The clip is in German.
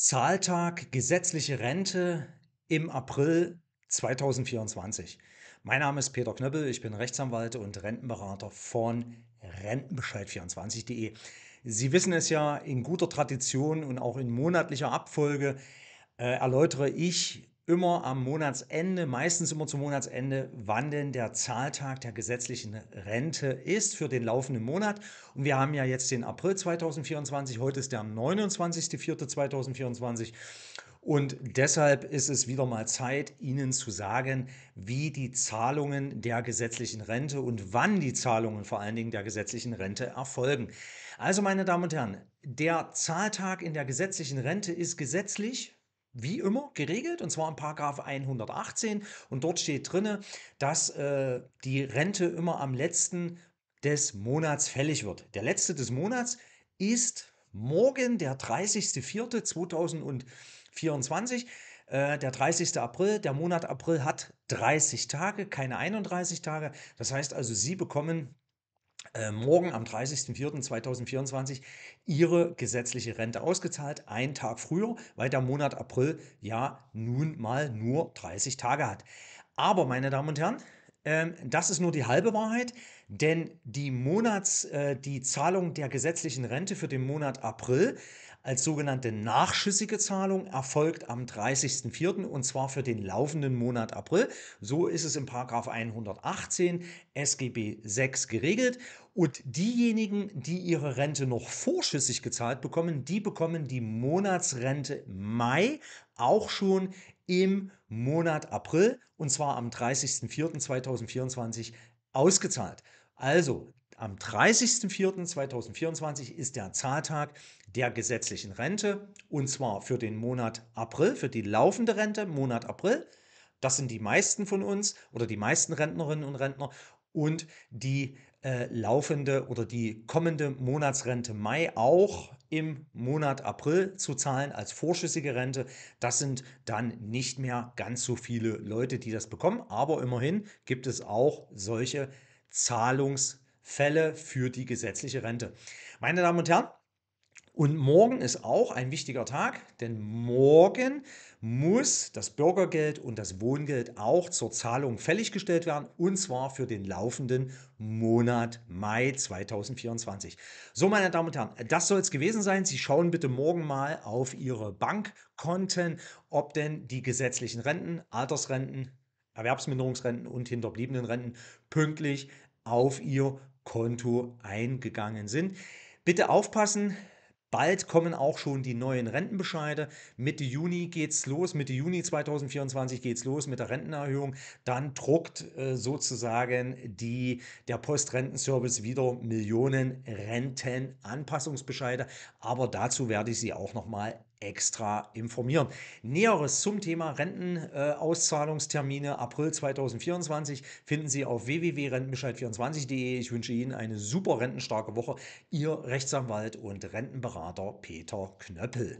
Zahltag gesetzliche Rente im April 2024. Mein Name ist Peter Knöppel, ich bin Rechtsanwalt und Rentenberater von Rentenbescheid24.de. Sie wissen es ja, in guter Tradition und auch in monatlicher Abfolge äh, erläutere ich immer am Monatsende, meistens immer zum Monatsende, wann denn der Zahltag der gesetzlichen Rente ist für den laufenden Monat. Und wir haben ja jetzt den April 2024, heute ist der 29.04.2024. Und deshalb ist es wieder mal Zeit, Ihnen zu sagen, wie die Zahlungen der gesetzlichen Rente und wann die Zahlungen vor allen Dingen der gesetzlichen Rente erfolgen. Also meine Damen und Herren, der Zahltag in der gesetzlichen Rente ist gesetzlich wie immer geregelt, und zwar in Paragraph 118. Und dort steht drinne, dass äh, die Rente immer am letzten des Monats fällig wird. Der letzte des Monats ist morgen, der 30.04.2024. Äh, der 30. April, der Monat April hat 30 Tage, keine 31 Tage. Das heißt also, Sie bekommen äh, morgen am 30.04.2024 ihre gesetzliche Rente ausgezahlt, einen Tag früher, weil der Monat April ja nun mal nur 30 Tage hat. Aber, meine Damen und Herren, ähm, das ist nur die halbe Wahrheit, denn die Monats, äh, die Zahlung der gesetzlichen Rente für den Monat April als sogenannte nachschüssige Zahlung erfolgt am 30.04. und zwar für den laufenden Monat April. So ist es im 118 SGB 6 geregelt. Und diejenigen, die ihre Rente noch vorschüssig gezahlt bekommen, die bekommen die Monatsrente Mai auch schon im Monat April und zwar am 30.04.2024 ausgezahlt. Also am 30.04.2024 ist der Zahltag der gesetzlichen Rente und zwar für den Monat April, für die laufende Rente, Monat April. Das sind die meisten von uns oder die meisten Rentnerinnen und Rentner und die äh, laufende oder die kommende Monatsrente Mai auch im Monat April zu zahlen als vorschüssige Rente. Das sind dann nicht mehr ganz so viele Leute, die das bekommen, aber immerhin gibt es auch solche Zahlungsrente. Fälle für die gesetzliche Rente. Meine Damen und Herren, und morgen ist auch ein wichtiger Tag, denn morgen muss das Bürgergeld und das Wohngeld auch zur Zahlung fälliggestellt werden, und zwar für den laufenden Monat Mai 2024. So, meine Damen und Herren, das soll es gewesen sein. Sie schauen bitte morgen mal auf Ihre Bankkonten, ob denn die gesetzlichen Renten, Altersrenten, Erwerbsminderungsrenten und Hinterbliebenenrenten pünktlich auf Ihr Konto eingegangen sind. Bitte aufpassen, Bald kommen auch schon die neuen Rentenbescheide. Mitte Juni geht's los, Mitte Juni 2024 geht's los mit der Rentenerhöhung. Dann druckt äh, sozusagen die, der Postrentenservice wieder Millionen Rentenanpassungsbescheide. Aber dazu werde ich Sie auch nochmal extra informieren. Näheres zum Thema Rentenauszahlungstermine äh, April 2024 finden Sie auf www.rentenbescheid24.de. Ich wünsche Ihnen eine super rentenstarke Woche. Ihr Rechtsanwalt und Rentenberater Peter Knöppel.